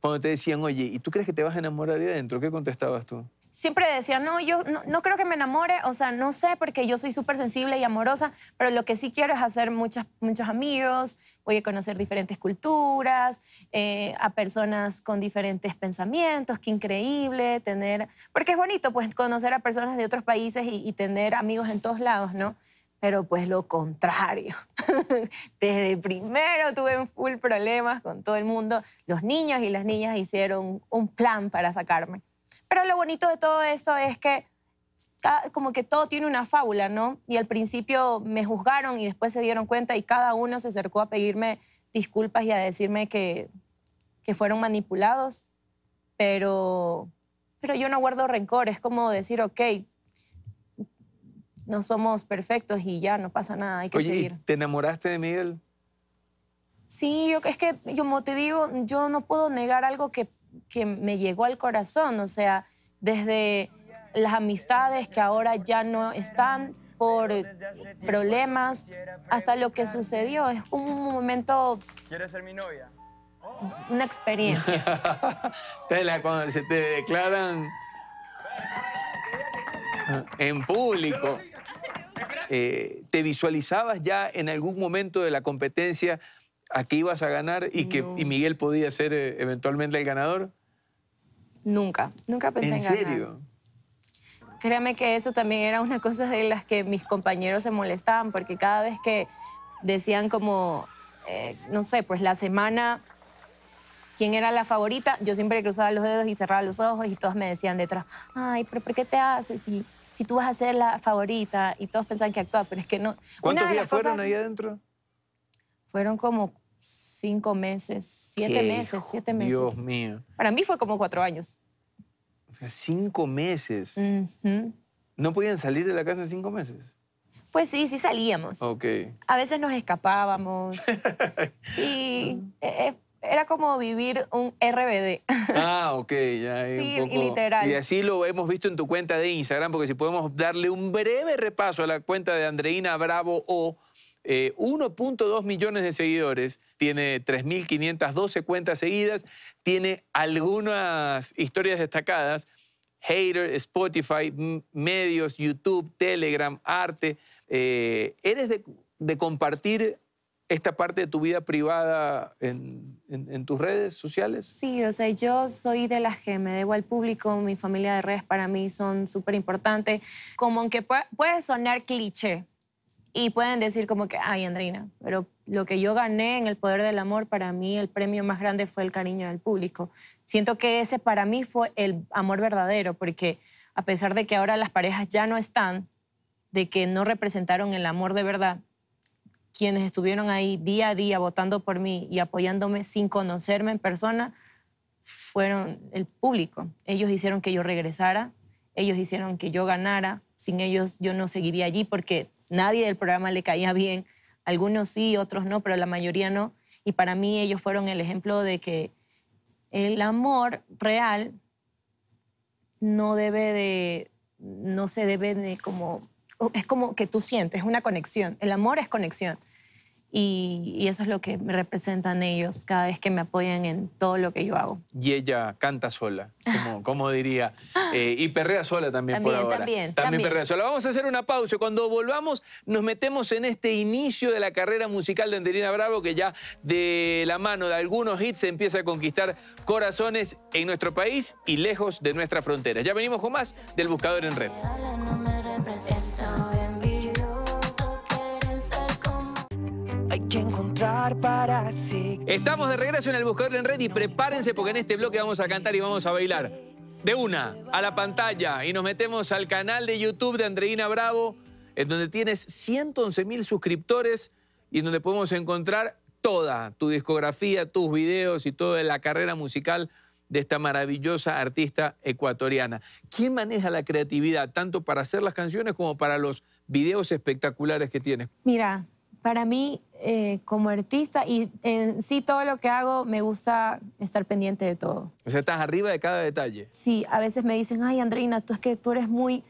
cuando te decían, oye, ¿y tú crees que te vas a enamorar ahí adentro? ¿Qué contestabas tú? Siempre decía, no, yo no, creo que me enamore, o sea, no sé, porque yo soy súper sensible y amorosa, pero lo que sí quiero es hacer muchas, muchos amigos, voy a conocer diferentes culturas, eh, a personas con diferentes pensamientos, qué increíble tener, porque es bonito pues conocer a personas de otros países y, y tener amigos en todos lados, ¿no? pero pues lo contrario. Desde primero tuve full problemas con todo el mundo. Los niños y las niñas hicieron un plan para sacarme. Pero lo bonito de todo esto es que como que todo tiene una fábula, ¿no? Y al principio me juzgaron y después se dieron cuenta y cada uno se acercó a pedirme disculpas y a decirme que, fueron manipulados. Pero, pero yo no guardo rencor, es como decir, ok, no somos perfectos y ya, no pasa nada, hay que Oye, seguir. ¿Te enamoraste de Miguel? Sí, yo, es que, yo, como te digo, yo no puedo negar algo que, que me llegó al corazón, o sea, desde las amistades que ahora ya no están por problemas, hasta lo que sucedió. Es un momento... ¿Quieres ser mi novia? Una experiencia. Tela, cuando se te declaran en público. Eh, ¿Te visualizabas ya en algún momento de la competencia a que ibas a ganar y que Miguel podía ser eh, eventualmente el ganador? Nunca, nunca pensé en, ganar. ¿En serio? Créame que eso también era una cosa de las que mis compañeros se molestaban, porque cada vez que decían como, eh, no sé, pues la semana, quién era la favorita, yo siempre cruzaba los dedos y cerraba los ojos y todos me decían detrás, ay, pero ¿por qué te haces? Y si tú vas a ser la favorita y todos pensaban que actuaba, pero es que no. ¿Cuántos días fueron ahí adentro? Fueron como cinco meses, siete meses, siete meses. Dios mío. Para mí fue como cuatro años. O sea, cinco meses. ¿No podían salir de la casa cinco meses? Pues sí, sí salíamos. Ok. A veces nos escapábamos. sí, es, e, era como vivir un RBD. Ah, ok, ya. Sí, literal. Y así lo hemos visto en tu cuenta de Instagram, porque si podemos darle un breve repaso a la cuenta de Andreina Bravo O, 1.2 eh, millones de seguidores, tiene 3.512 cuentas seguidas, tiene algunas historias destacadas, Hater, Spotify, medios, YouTube, Telegram, arte. Eh, eres de compartir esta parte de tu vida privada en, tus redes sociales? Sí, o sea, yo soy de las que me debo al público, mi familia de redes para mí son súper importantes, como aunque puede sonar cliché y pueden decir como que, ay, Andrina, pero lo que yo gané en el poder del amor, para mí el premio más grande fue el cariño del público. Siento que ese para mí fue el amor verdadero, porque a pesar de que ahora las parejas ya no están, de que no representaron el amor de verdad, quienes estuvieron ahí día a día votando por mí y apoyándome sin conocerme en persona fueron el público. Ellos hicieron que yo regresara, ellos hicieron que yo ganara, sin ellos yo no seguiría allí porque nadie del programa le caía bien, algunos sí, otros no, pero la mayoría no. Y para mí ellos fueron el ejemplo de que el amor real no debe de, no se debe de como es como que tú sientes una conexión. El amor es conexión. Y, eso es lo que representan ellos cada vez que me apoyan en todo lo que yo hago. Y ella canta sola, como, diría, eh, y perrea sola también, por ahora. También, también, también perrea sola. Vamos a hacer una pausa. Cuando volvamos, nos metemos en este inicio de la carrera musical de Anderina Bravo, que ya de la mano de algunos hits empieza a conquistar corazones en nuestro país y lejos de nuestra frontera. Ya venimos con más del Buscador en Red. que encontrar para sí. Estamos de regreso en el Buscador en Red y prepárense porque en este bloque vamos a cantar y vamos a bailar. De una, a la pantalla y nos metemos al canal de YouTube de Andreina Bravo, en donde tienes 111 mil suscriptores y en donde podemos encontrar toda tu discografía, tus videos y toda la carrera musical de esta maravillosa artista ecuatoriana. ¿Quién maneja la creatividad tanto para hacer las canciones como para los videos espectaculares que tienes? Mira, para mí, eh, como artista y en sí todo lo que hago, me gusta estar pendiente de todo. O sea, estás arriba de cada detalle. Sí, a veces me dicen, ay, Andrina, tú es que tú eres muy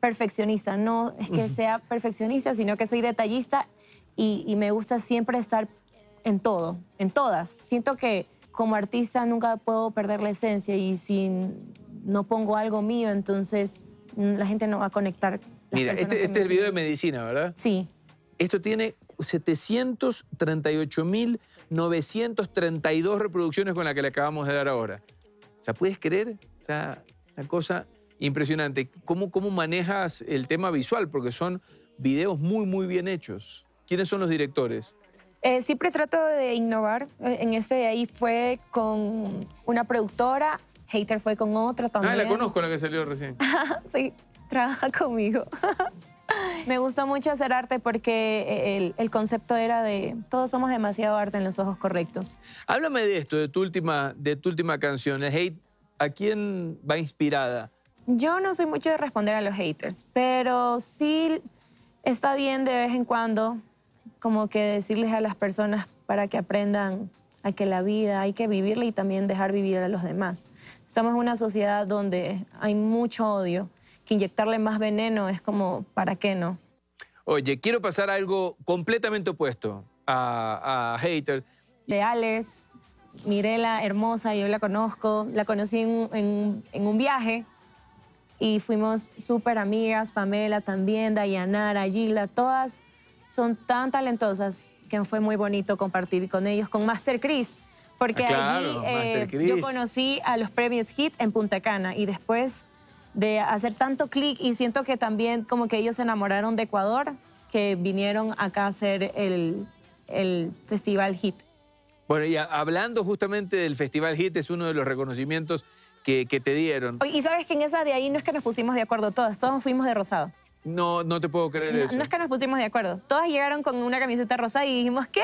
perfeccionista. No es que sea perfeccionista, sino que soy detallista y, me gusta siempre estar en todo, en todas. Siento que como artista nunca puedo perder la esencia y si no pongo algo mío, entonces mm, la gente no va a conectar. Mira, este, este es el video de medicina, ¿verdad? Sí. Esto tiene 738.932 reproducciones con la que le acabamos de dar ahora. O sea, ¿puedes creer? O sea, una cosa impresionante. ¿Cómo, ¿Cómo manejas el tema visual? Porque son videos muy, muy bien hechos. ¿Quiénes son los directores? Eh, siempre trato de innovar. Eh, en este de ahí fue con una productora, Hater fue con otra también. Ah, la conozco, la que salió recién. sí, trabaja conmigo. Me gustó mucho hacer arte porque eh, el, concepto era de todos somos demasiado arte en los ojos correctos. Háblame de esto, de tu última, de tu última canción, el hate, ¿a quién va inspirada? Yo no soy mucho de responder a los haters, pero sí está bien de vez en cuando como que decirles a las personas para que aprendan a que la vida hay que vivirla y también dejar vivir a los demás. Estamos en una sociedad donde hay mucho odio que inyectarle más veneno es como, ¿para qué no? Oye, quiero pasar algo completamente opuesto a, hater. De Alex, Mirela, hermosa, yo la conozco, la conocí en, un viaje y fuimos súper amigas, Pamela también, Dayanara, Gila, todas son tan talentosas que fue muy bonito compartir con ellos, con Master Chris, porque ah, allí eh, yo conocí a los premios HIT en Punta Cana y después de hacer tanto clic y siento que también como que ellos se enamoraron de Ecuador, que vinieron acá a hacer el, Festival Hit. Bueno, y hablando justamente del Festival Hit, es uno de los reconocimientos que, te dieron. Y sabes que en esa de ahí no es que nos pusimos de acuerdo todas, todos fuimos de rosado. No, no te puedo creer eso. No es que nos pusimos de acuerdo. Todas llegaron con una camiseta rosa y dijimos, ¿qué?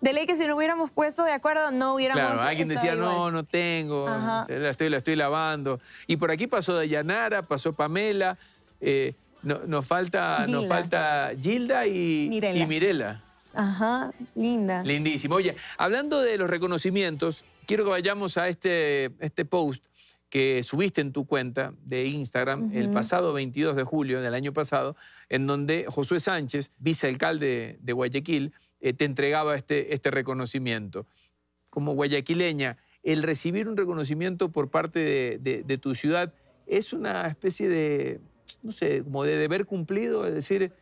de ley que si no hubiéramos puesto de acuerdo no hubiéramos... Claro, alguien decía, no, no tengo, la estoy, la estoy lavando. Y por aquí pasó Dayanara, pasó Pamela, eh, no, nos, falta, Gilda. nos y Mirela. y Ajá, linda. Lindísimo. Oye, hablando de los reconocimientos, quiero que vayamos a este, este post que subiste en tu cuenta de Instagram el pasado 22 de julio del año pasado, en donde Josué Sánchez, vicealcalde de Guayaquil, eh, te entregaba este, este reconocimiento. Como guayaquileña, el recibir un reconocimiento por parte de, tu ciudad es una especie de, no sé, como de deber cumplido, es decir,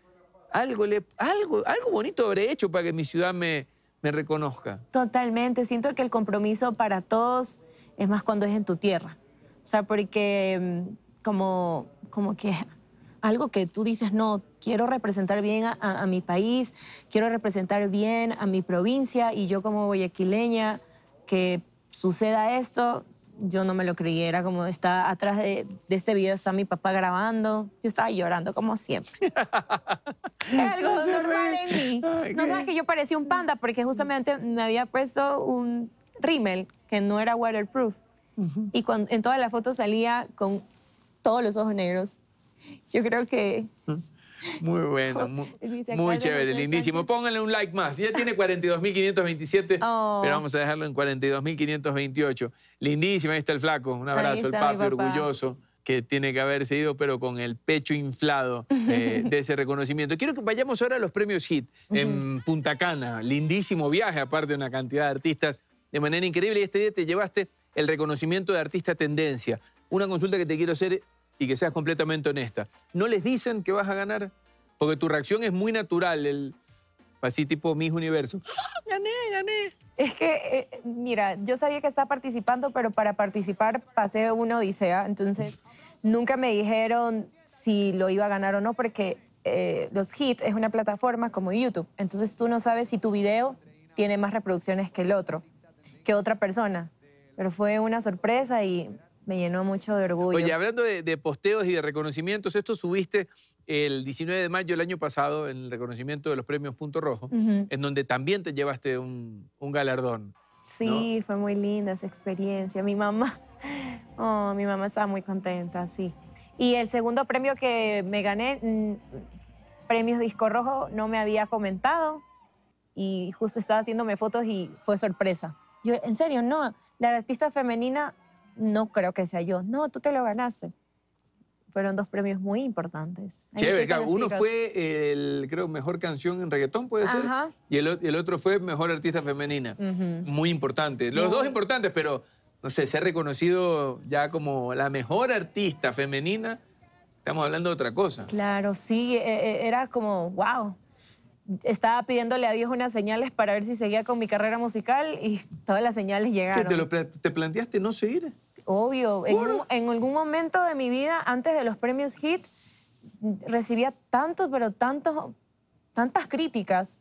algo, algo, algo bonito habré hecho para que mi ciudad me, me reconozca. Totalmente, siento que el compromiso para todos es más cuando es en tu tierra, o sea, porque mm, como, como que algo que tú dices, no, quiero representar bien a, mi país, quiero representar bien a mi provincia y yo como guayaquileña, que suceda esto, yo no me lo creyera, como está atrás de, este video, está mi papá grabando, yo estaba llorando como siempre. algo normal en mí. No sabes que yo parecía un panda porque justamente me había puesto un rímel que no era waterproof. Y cuando, en todas las fotos salía con todos los ojos negros, yo creo que... Muy bueno, muy, chévere, lindísimo. Pónganle un like más. Ya tiene 42.527, pero vamos a dejarlo en 42.528. Lindísimo, ahí está el flaco. Un abrazo, el papi orgulloso que tiene que haberse ido, pero con el pecho inflado eh, de ese reconocimiento. Quiero que vayamos ahora a los premios HIT en Punta Cana. Lindísimo viaje, aparte de una cantidad de artistas de manera increíble. Y este día te llevaste el reconocimiento de artista tendencia. Una consulta que te quiero hacer y que seas completamente honesta. ¿No les dicen que vas a ganar? Porque tu reacción es muy natural, el, así tipo Miss Universo. ¡Gané, gané! Es que, eh, mira, yo sabía que estaba participando, pero para participar pasé una odisea, entonces nunca me dijeron si lo iba a ganar o no, porque eh, los hits es una plataforma como YouTube, entonces tú no sabes si tu video tiene más reproducciones que el otro, que otra persona. Pero fue una sorpresa y me llenó mucho de orgullo. Oye, hablando de, posteos y de reconocimientos, esto subiste el 19 de mayo del año pasado en el reconocimiento de los premios Punto Rojo, en donde también te llevaste un, galardón. Sí, fue muy linda esa experiencia. Mi mamá, oh, mi mamá estaba muy contenta, sí. Y el segundo premio que me gané, mm, premios Disco Rojo, no me había comentado y justo estaba haciéndome fotos y fue sorpresa. Yo, en serio, no, la artista femenina no creo que sea yo. No, tú te lo ganaste. Fueron dos premios muy importantes. Chévere, Uno fue el, creo, mejor canción en reggaetón, puede ser. Y el, otro fue mejor artista femenina. Muy importante. Los dos importantes, pero no sé, se ha reconocido ya como la mejor artista femenina. Estamos hablando de otra cosa. Claro, sí, e, e, era como, wow. Estaba pidiéndole a Dios unas señales para ver si seguía con mi carrera musical y todas las señales llegaron. ¿Te planteaste no seguir? obvio. En, algún momento de mi vida, antes de los premios HIT, recibía tantos, pero tantos, tantas críticas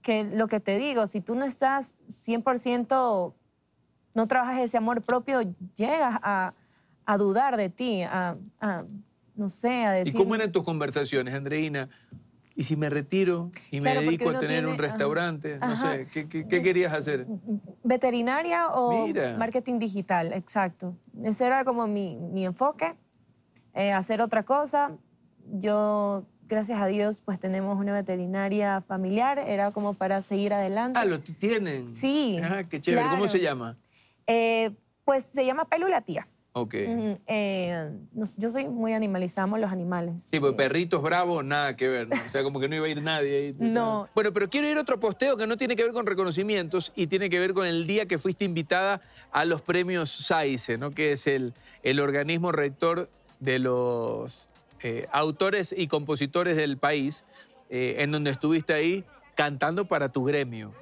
que lo que te digo, si tú no estás 100%, no trabajas ese amor propio, llegas a, dudar de ti, a, a, no sé, a decir... ¿Y cómo eran tus conversaciones, Andreina? ¿Y si me retiro y me dedico a tener un restaurante? no sé, ¿qué, querías hacer? Veterinaria o marketing digital, exacto. Ese era como mi, mi enfoque, eh, hacer otra cosa. Yo, gracias a Dios, pues tenemos una veterinaria familiar, era como para seguir adelante. Ah, ¿lo tienen? Sí. Ah, qué chévere. ¿Cómo se llama? Eh, pues se llama Pelula tía. Eh, yo soy muy animalizamos los animales. Sí, pues perritos bravos, nada que ver. O sea, como que no iba a ir nadie ahí. No. Bueno, pero quiero ir a otro posteo que no tiene que ver con reconocimientos y tiene que ver con el día que fuiste invitada a los premios SAICE, ¿no? Que es el, el organismo rector de los eh, autores y compositores del país, eh, en donde estuviste ahí cantando para tu gremio.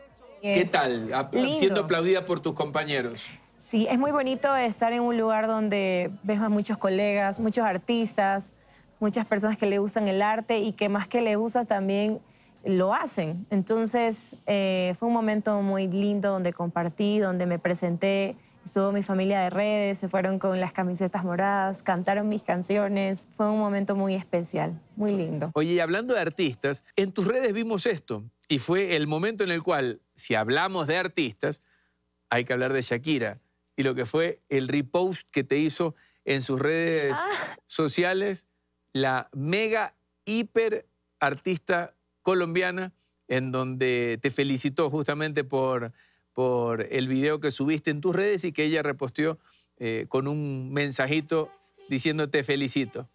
¿Qué tal? Siendo aplaudida por tus compañeros. Sí, es muy bonito estar en un lugar donde ves a muchos colegas, muchos artistas, muchas personas que le usan el arte y que más que le usan también lo hacen. Entonces eh, fue un momento muy lindo donde compartí, donde me presenté, estuvo mi familia de redes, se fueron con las camisetas moradas, cantaron mis canciones, fue un momento muy especial, muy lindo. Oye, y hablando de artistas, en tus redes vimos esto y fue el momento en el cual, si hablamos de artistas, hay que hablar de Shakira y lo que fue el repost que te hizo en sus redes ah. sociales la mega hiper artista colombiana en donde te felicitó justamente por, por el video que subiste en tus redes y que ella reposteó eh, con un mensajito diciéndote, te felicito.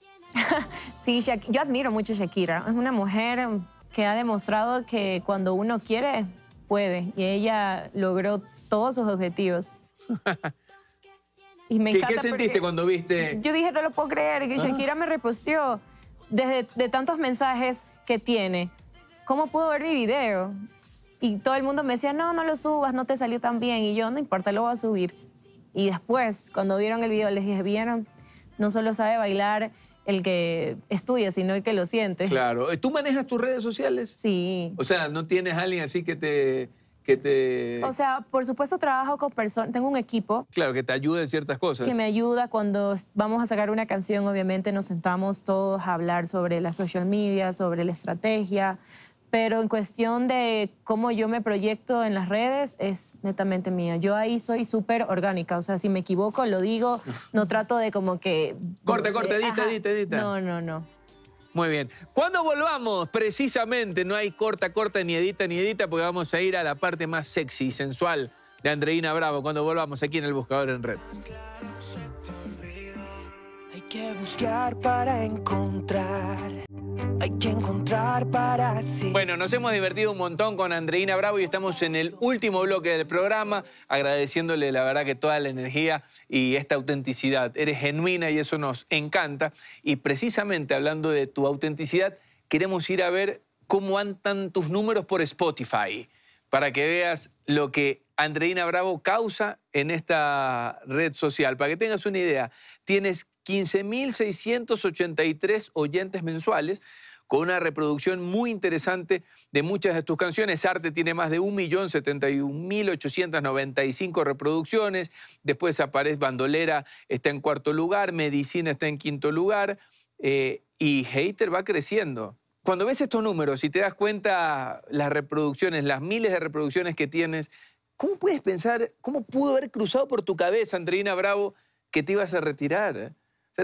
sí, yo admiro mucho a Shakira. Es una mujer que ha demostrado que cuando uno quiere, puede. Y ella logró todos sus objetivos y ¿Qué, sentiste cuando viste? Yo dije, no lo puedo creer, que Shakira me repostió desde de tantos mensajes que tiene. ¿Cómo pudo ver mi video? Y todo el mundo me decía, no, no lo subas, no te salió tan bien. Y yo, no importa, lo voy a subir. Y después, cuando vieron el video, les dije, vieron, no solo sabe bailar el que estudia, sino el que lo siente. Claro. ¿Tú manejas tus redes sociales? Sí. O sea, ¿no tienes a alguien así que te que te... O sea, por supuesto trabajo con personas, tengo un equipo. Claro, que te ayuda en ciertas cosas. Que me ayuda cuando vamos a sacar una canción, obviamente nos sentamos todos a hablar sobre las social media, sobre la estrategia, pero en cuestión de cómo yo me proyecto en las redes es netamente mía. Yo ahí soy súper orgánica, o sea, si me equivoco lo digo, no trato de como que... Corte, corte, edita, edita, edita. No, no, no. Muy bien. Cuando volvamos, precisamente, no hay corta, corta, ni edita, ni edita, porque vamos a ir a la parte más sexy y sensual de Andreina Bravo. Cuando volvamos aquí en El Buscador en Red que buscar para encontrar. Hay que encontrar para sí. Bueno, nos hemos divertido un montón con Andreina Bravo y estamos en el último bloque del programa, agradeciéndole la verdad que toda la energía y esta autenticidad. Eres genuina y eso nos encanta. Y precisamente hablando de tu autenticidad, queremos ir a ver cómo andan tus números por Spotify, para que veas lo que Andreina Bravo causa en esta red social. Para que tengas una idea, tienes 15.683 oyentes mensuales con una reproducción muy interesante de muchas de tus canciones. Arte tiene más de 1.071.895 reproducciones. Después aparece Bandolera, está en cuarto lugar, Medicina está en quinto lugar eh, y Hater va creciendo. Cuando ves estos números y te das cuenta las reproducciones, las miles de reproducciones que tienes, ¿cómo puedes pensar, cómo pudo haber cruzado por tu cabeza, Andreina Bravo, que te ibas a retirar?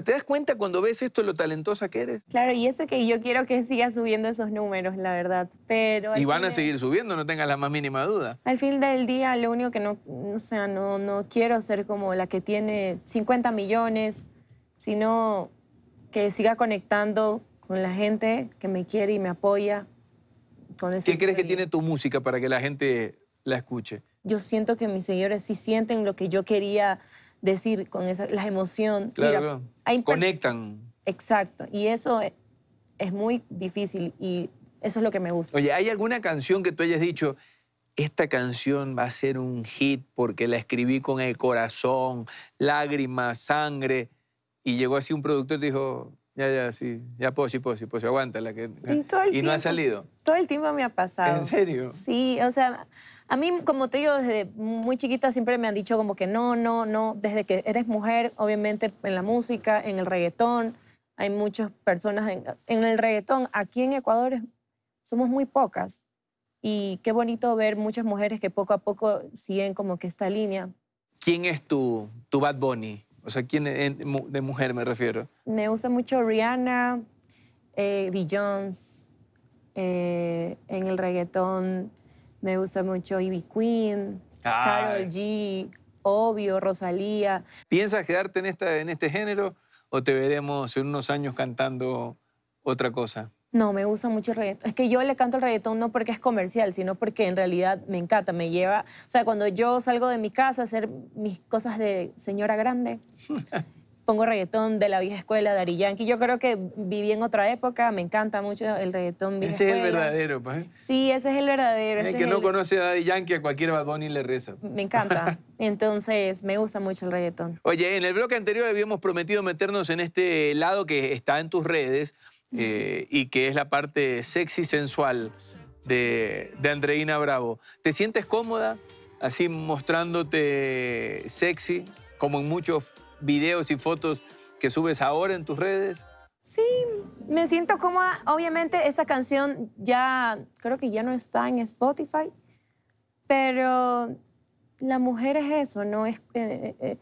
¿te das cuenta cuando ves esto lo talentosa que eres? Claro, y eso es que yo quiero que siga subiendo esos números, la verdad. Pero y van a seguir subiendo, no tengas la más mínima duda. Al fin del día, lo único que no, o sea, no, no quiero ser como la que tiene 50 millones, sino que siga conectando con la gente que me quiere y me apoya. ¿Qué crees que tiene tu música para que la gente la escuche? Yo siento que mis señores sí sienten lo que yo quería decir con esa, las emociones. Claro, Conectan. Exacto. Y eso e, es, muy difícil y eso es lo que me gusta. Oye, ¿hay alguna canción que tú hayas dicho, esta canción va a ser un hit porque la escribí con el corazón, lágrimas, sangre? Y llegó así un productor y dijo, ya, ya, sí, ya puedo, sí, puedo, sí, puedo, aguántala. Que, y, no ha salido. Todo el tiempo me ha pasado. ¿En serio? Sí, o sea, a mí, como te digo, desde muy chiquita siempre me han dicho como que no, no, no, desde que eres mujer, obviamente en la música, en el reggaetón, hay muchas personas en, el reggaetón. Aquí en Ecuador somos muy pocas y qué bonito ver muchas mujeres que poco a poco siguen como que esta línea. ¿Quién es tu, tu Bad Bunny? O sea, ¿quién de mujer me refiero? Me gusta mucho Rihanna, eh, Beyoncé, eh, en el reggaetón. Me gusta mucho Ivy Queen, Carol G, Obvio, Rosalía. ¿Piensas quedarte en, esta, en este género o te veremos en unos años cantando otra cosa? No, me gusta mucho el reggaetón. Es que yo le canto el reggaetón no porque es comercial, sino porque en realidad me encanta, me lleva... O sea, cuando yo salgo de mi casa a hacer mis cosas de señora grande, pongo reggaetón de la vieja escuela, Dari Yankee. Yo creo que viví en otra época, me encanta mucho el reggaetón vieja Ese es el verdadero, pues. ¿eh? Sí, ese es el verdadero. El que no conoce a Daddy Yankee, a cualquier Bad Bunny le reza. Me encanta. Entonces, me gusta mucho el reggaetón. Oye, en el bloque anterior habíamos prometido meternos en este lado que está en tus redes eh, y que es la parte sexy sensual de, de Andreina Bravo. ¿Te sientes cómoda así mostrándote sexy, como en muchos videos y fotos que subes ahora en tus redes? Sí, me siento cómoda. Obviamente esa canción ya, creo que ya no está en Spotify, pero la mujer es eso, ¿no? Es, eh, eh, eh,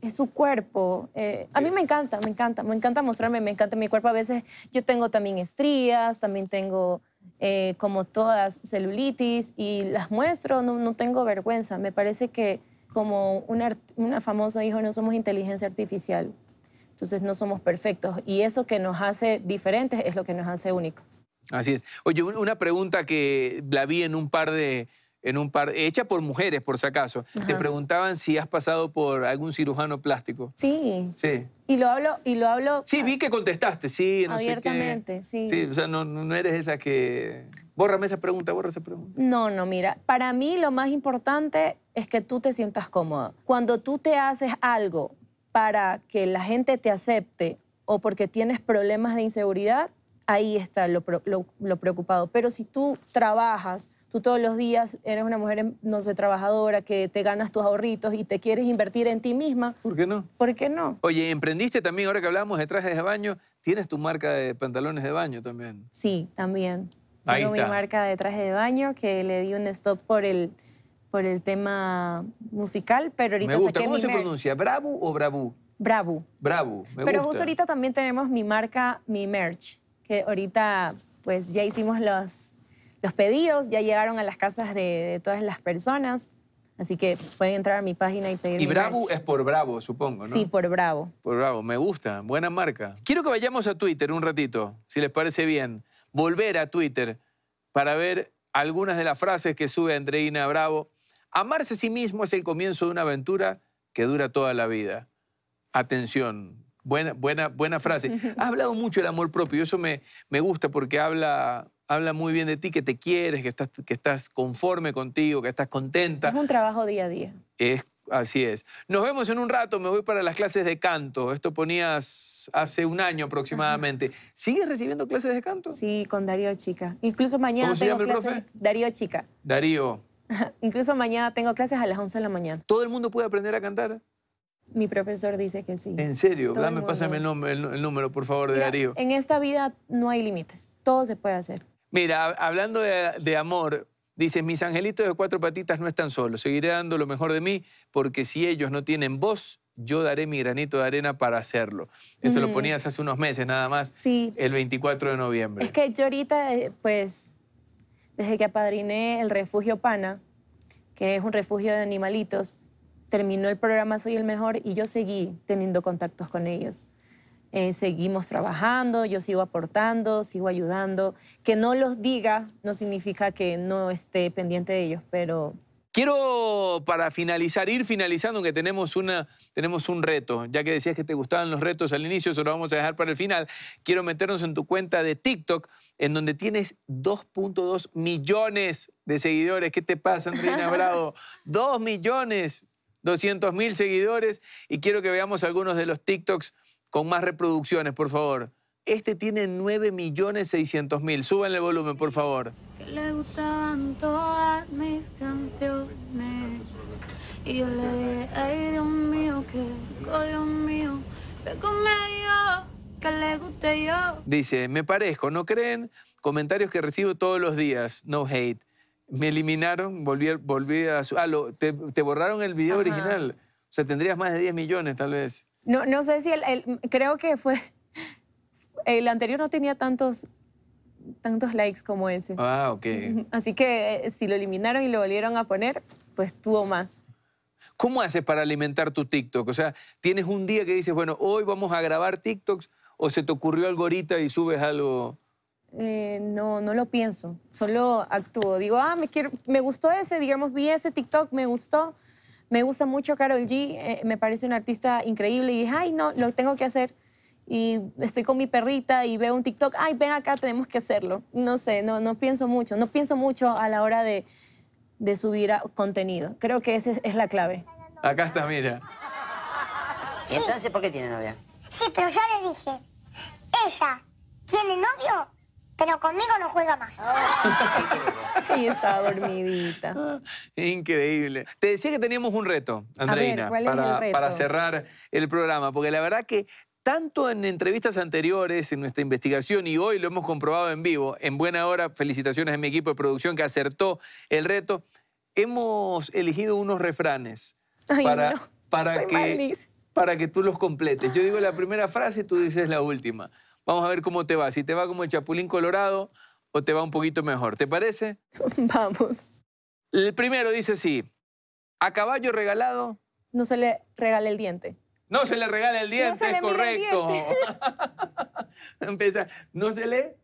es su cuerpo. a mí me encanta, me encanta, me encanta mostrarme, me encanta mi cuerpo. A veces yo tengo también estrías, también tengo como todas celulitis y las muestro, no, no tengo vergüenza. Me parece que como una, una famosa dijo, no somos inteligencia artificial, entonces no somos perfectos. Y eso que nos hace diferentes es lo que nos hace únicos. Así es. Oye, una pregunta que la vi en un par de, en un par, hecha por mujeres, por si acaso. Te preguntaban si has pasado por algún cirujano plástico. Sí. Sí. Y lo hablo, y lo hablo. Sí, vi que contestaste, sí. No sé qué. sí. Sí, o sea, no, no eres esa que. Bórrame esa pregunta, borra esa pregunta. No, no, mira, para mí lo más importante es que tú te sientas cómoda. Cuando tú te haces algo para que la gente te acepte o porque tienes problemas de inseguridad, ahí está lo, preocupado. Pero si tú trabajas, tú todos los días eres una mujer, no sé, trabajadora, que te ganas tus ahorritos y te quieres invertir en ti misma. ¿Por qué no? ¿Por qué no? Oye, emprendiste también, ahora que hablamos de trajes de baño, tienes tu marca de pantalones de baño también. Sí, también. Ahí Tengo mi marca de traje de baño que le di un stop por el por el tema musical, pero ahorita Me gusta. ¿Cómo se pronuncia? ¿Bravo o Bravú? bravo bravo me Pero gusta. justo ahorita también tenemos mi marca, mi merch, que ahorita pues ya hicimos los, los pedidos, ya llegaron a las casas de, todas las personas. Así que pueden entrar a mi página y pedir. Y Bravo es por Bravo, supongo, ¿no? Sí, por Bravo. Por Bravo, me gusta, buena marca. Quiero que vayamos a Twitter un ratito, si les parece bien. Volver a Twitter para ver algunas de las frases que sube Andreina Bravo Amarse a sí mismo es el comienzo de una aventura que dura toda la vida. Atención, buena, buena, buena frase. Has hablado mucho del amor propio, eso me, me gusta porque habla, habla muy bien de ti, que te quieres, que estás, que estás conforme contigo, que estás contenta. Es un trabajo día a día. así es. Nos vemos en un rato, me voy para las clases de canto. Esto ponías hace un año aproximadamente. ¿Sigues recibiendo clases de canto? Sí, con Darío Chica. Incluso mañana tengo clases. Darío Chica. Darío. Incluso mañana tengo clases a las 11 de la mañana. ¿Todo el mundo puede aprender a cantar? Mi profesor dice que sí. ¿En serio? Dame, pásame el, número, por favor, de Darío. En esta vida no hay límites. Todo se puede hacer. Mira, hablando de, amor, dice, mis angelitos de cuatro patitas no están solos. Seguiré dando lo mejor de mí porque si ellos no tienen voz, yo daré mi granito de arena para hacerlo. Esto lo ponías hace unos meses nada más. Sí. El 24 de noviembre. Es que yo ahorita, eh, pues desde que apadriné el refugio Pana, que es un refugio de animalitos, terminó el programa Soy el Mejor y yo seguí teniendo contactos con ellos. Eh, seguimos trabajando, yo sigo aportando, sigo ayudando. Que no los diga no significa que no esté pendiente de ellos, pero Quiero, para finalizar, ir finalizando, que tenemos, una, tenemos un reto. Ya que decías que te gustaban los retos al inicio, eso lo vamos a dejar para el final. Quiero meternos en tu cuenta de TikTok, en donde tienes 2.2 millones de seguidores. ¿Qué te pasa, Andrina Bravo? 2 millones, 200 seguidores. Y quiero que veamos algunos de los TikToks con más reproducciones, por favor. Este tiene 9.600.000. Súbanle el volumen, por favor. Que le todas mis canciones. yo le ay, mío, mío, que le yo. Dice, me parezco, ¿no creen? Comentarios que recibo todos los días, no hate. Me eliminaron, volví, a Ah, lo, te, borraron el video original. O sea, tendrías más de 10 millones, tal vez. No, no sé si el, creo que fue el anterior no tenía tantos tantos likes como ese. Ah, ok. Así que eh, si lo eliminaron y lo volvieron a poner, pues tuvo más. ¿Cómo haces para alimentar tu TikTok? O sea, tienes un día que dices, bueno, hoy vamos a grabar TikToks, o se te ocurrió algo ahorita y subes algo. Eh, no, no lo pienso, solo actúo. Digo, ah, me, quiero, me gustó ese, digamos, vi ese TikTok, me gustó. Me gusta mucho Carol G, eh, me parece una artista increíble y dije, ay, no, lo tengo que hacer y estoy con mi perrita y veo un TikTok, ay, ven acá, tenemos que hacerlo. No sé, no, no pienso mucho, no pienso mucho a la hora de, subir contenido. Creo que esa es la clave. Acá está, mira. entonces por qué tiene novia? Sí, pero ya le dije, ella tiene novio, pero conmigo no juega más. y está dormidita. Ah, increíble. Te decía que teníamos un reto, Andreina, para, para cerrar el programa, porque la verdad que tanto en entrevistas anteriores, en nuestra investigación, y hoy lo hemos comprobado en vivo, en buena hora, felicitaciones a mi equipo de producción que acertó el reto, hemos elegido unos refranes para, para, que, para que tú los completes. Yo digo la primera frase, tú dices la última. Vamos a ver cómo te va, si te va como el chapulín colorado o te va un poquito mejor. ¿Te parece? Vamos. El primero dice así, a caballo regalado... No se le regale el diente. No se le regala el diente, es correcto. Empieza, no se le...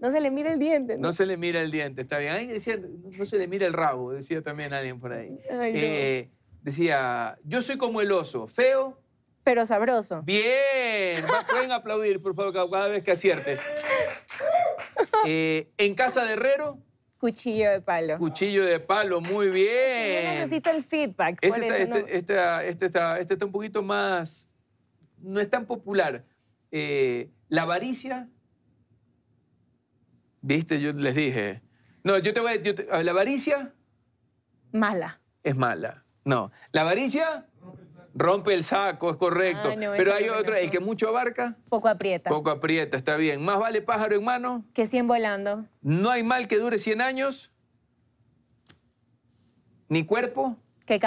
No se le mira el diente. ¿no? se le mira el diente, está bien. decía, no se le mira el rabo, decía también alguien por ahí. Eh, decía, yo soy como el oso, feo. Pero sabroso. Bien. Pueden aplaudir, por favor, cada vez que acierte. Eh, en casa de Herrero. Cuchillo de palo. Cuchillo de palo, muy bien. Yo necesito el feedback. Este, este, este está, este, está, un poquito más... No es tan popular. Eh, la avaricia... Viste, yo les dije. No, yo te voy a... la avaricia... Mala. Es mala. No. La avaricia... Rompe el saco, es correcto. Pero hay otro, el que mucho abarca. Poco aprieta. Poco aprieta, está bien. Más vale pájaro en mano. Que 100 volando. No hay mal que dure 100 años. Ni cuerpo. Que,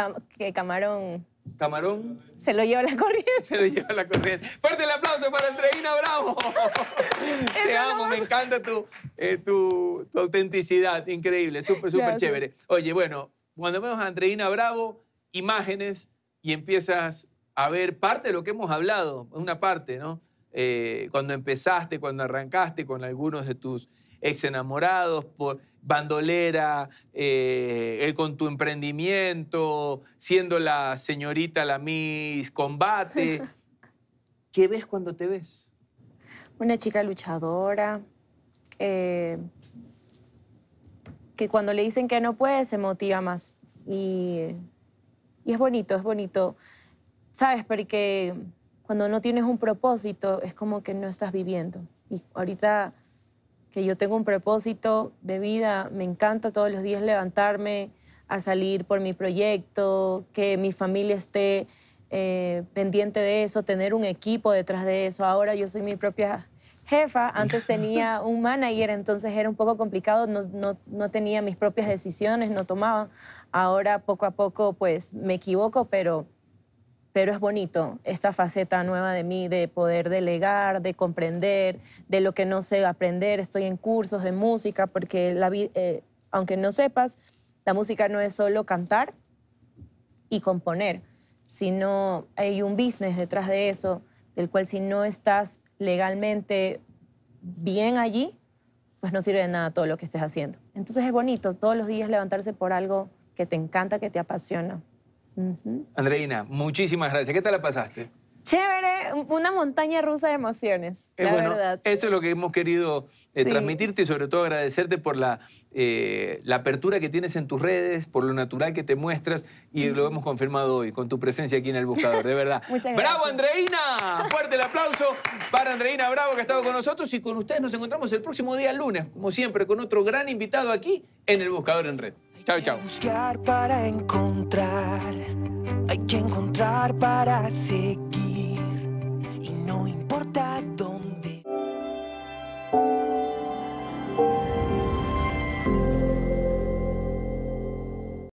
camarón. Camarón. Se lo lleva la corriente. Se lo lleva la corriente. Fuerte el aplauso para Andreina Bravo. Te amo, me encanta tu, eh, tu, tu, autenticidad. Increíble, súper, súper chévere. Oye, bueno, cuando vemos a Andreina Bravo, imágenes y empiezas a ver parte de lo que hemos hablado, una parte, ¿no? Eh, cuando empezaste, cuando arrancaste con algunos de tus ex enamorados, por bandolera, eh, con tu emprendimiento, siendo la señorita, la Miss Combate. ¿Qué ves cuando te ves? Una chica luchadora, eh, que cuando le dicen que no puede, se motiva más. Y y es bonito, es bonito, ¿sabes? Porque cuando no tienes un propósito es como que no estás viviendo. Y ahorita que yo tengo un propósito de vida, me encanta todos los días levantarme a salir por mi proyecto, que mi familia esté eh, pendiente de eso, tener un equipo detrás de eso. Ahora yo soy mi propia jefa, antes tenía un manager, entonces era un poco complicado, no, no tenía mis propias decisiones, no tomaba. Ahora poco a poco pues me equivoco, pero, pero es bonito esta faceta nueva de mí, de poder delegar, de comprender, de lo que no sé aprender. Estoy en cursos de música porque la, eh, aunque no sepas, la música no es solo cantar y componer, sino hay un business detrás de eso, del cual si no estás legalmente bien allí, pues no sirve de nada todo lo que estés haciendo. Entonces es bonito todos los días levantarse por algo que te encanta, que te apasiona. Andreina, muchísimas gracias. ¿Qué tal la pasaste? Chévere, una montaña rusa de emociones. Eso es lo que hemos querido eh, transmitirte y sobre todo agradecerte por eh, la, apertura que tienes en tus redes, por lo natural que te muestras y lo hemos confirmado hoy con tu presencia aquí en El Buscador, de verdad. Muchas gracias. ¡Bravo, Andreina! Fuerte el aplauso para Andreina Bravo que ha estado con nosotros y con ustedes nos encontramos el próximo día, lunes, como siempre, con otro gran invitado aquí en El Buscador en Red. Chao, chao. Buscar para encontrar, hay que encontrar para seguir y no importa dónde.